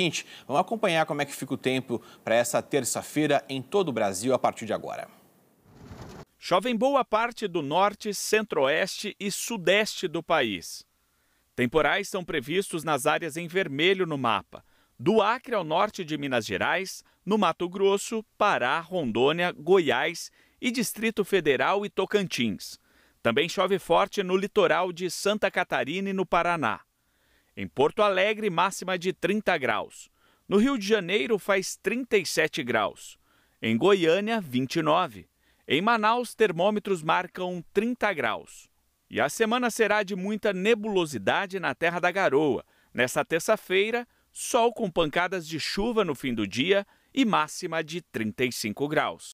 seguinte, vamos acompanhar como é que fica o tempo para essa terça-feira em todo o Brasil a partir de agora. Chove em boa parte do norte, centro-oeste e sudeste do país. Temporais são previstos nas áreas em vermelho no mapa, do Acre ao norte de Minas Gerais, no Mato Grosso, Pará, Rondônia, Goiás e Distrito Federal e Tocantins. Também chove forte no litoral de Santa Catarina e no Paraná. Em Porto Alegre, máxima de 30 graus. No Rio de Janeiro, faz 37 graus. Em Goiânia, 29. Em Manaus, termômetros marcam 30 graus. E a semana será de muita nebulosidade na Terra da Garoa. Nesta terça-feira, sol com pancadas de chuva no fim do dia e máxima de 35 graus.